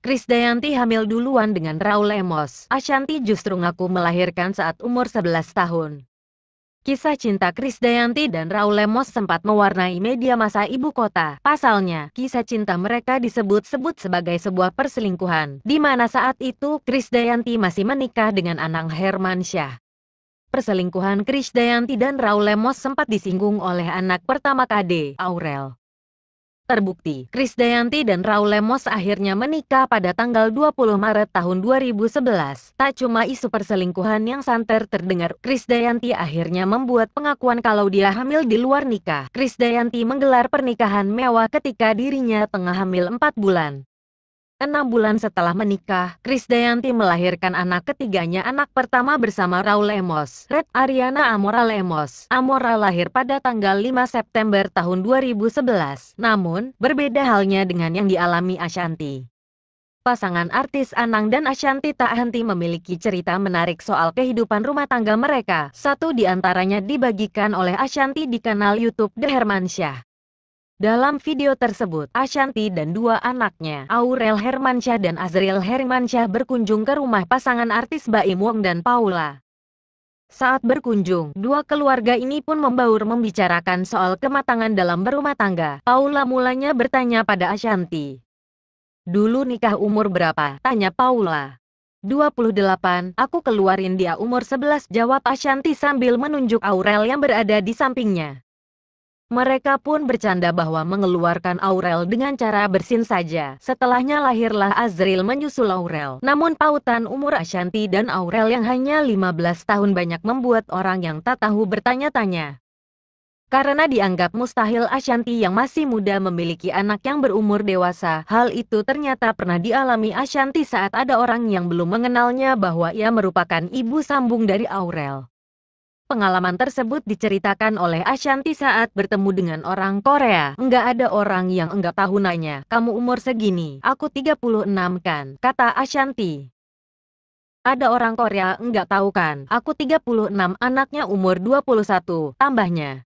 Krisdayanti hamil duluan dengan Raul Emos. Ashanti justru ngaku melahirkan saat umur 11 tahun. Kisah cinta Krisdayanti dan Raul Emos sempat mewarnai media masa ibu kota. Pasalnya, kisah cinta mereka disebut-sebut sebagai sebuah perselingkuhan, di mana saat itu Krisdayanti masih menikah dengan Anang Hermansyah. Perselingkuhan Krisdayanti dan Raul Emos sempat disinggung oleh anak pertama KD, Aurel. Terbukti, Dayanti dan Raul Lemos akhirnya menikah pada tanggal 20 Maret tahun 2011. Tak cuma isu perselingkuhan yang santer terdengar, Dayanti akhirnya membuat pengakuan kalau dia hamil di luar nikah. Dayanti menggelar pernikahan mewah ketika dirinya tengah hamil 4 bulan. Enam bulan setelah menikah, Chris Krisdayanti melahirkan anak ketiganya anak pertama bersama Raul Emos, Red Ariana Amora Lemos. Amora lahir pada tanggal 5 September tahun 2011, namun, berbeda halnya dengan yang dialami Ashanti. Pasangan artis Anang dan Ashanti tak henti memiliki cerita menarik soal kehidupan rumah tangga mereka. Satu di antaranya dibagikan oleh Ashanti di kanal Youtube The Hermansyah. Dalam video tersebut, Ashanti dan dua anaknya, Aurel Hermansyah dan Azriel Hermansyah berkunjung ke rumah pasangan artis Baim Wong dan Paula. Saat berkunjung, dua keluarga ini pun membaur membicarakan soal kematangan dalam berumah tangga. Paula mulanya bertanya pada Ashanti. Dulu nikah umur berapa? Tanya Paula. 28, aku keluarin dia umur 11 jawab Ashanti sambil menunjuk Aurel yang berada di sampingnya. Mereka pun bercanda bahwa mengeluarkan Aurel dengan cara bersin saja. Setelahnya lahirlah Azril menyusul Aurel. Namun pautan umur Ashanti dan Aurel yang hanya 15 tahun banyak membuat orang yang tak tahu bertanya-tanya. Karena dianggap mustahil Ashanti yang masih muda memiliki anak yang berumur dewasa, hal itu ternyata pernah dialami Ashanti saat ada orang yang belum mengenalnya bahwa ia merupakan ibu sambung dari Aurel. Pengalaman tersebut diceritakan oleh Ashanti saat bertemu dengan orang Korea. Enggak ada orang yang enggak tahu nanya, kamu umur segini, aku 36 kan, kata Ashanti. Ada orang Korea enggak tahu kan, aku 36 anaknya umur 21, tambahnya.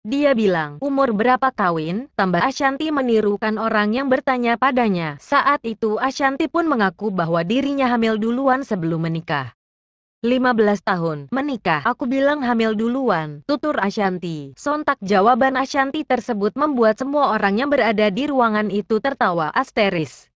Dia bilang, umur berapa kawin, tambah Ashanti menirukan orang yang bertanya padanya. Saat itu Ashanti pun mengaku bahwa dirinya hamil duluan sebelum menikah. 15 tahun, menikah, aku bilang hamil duluan, tutur Ashanti. Sontak jawaban Ashanti tersebut membuat semua orang yang berada di ruangan itu tertawa asteris.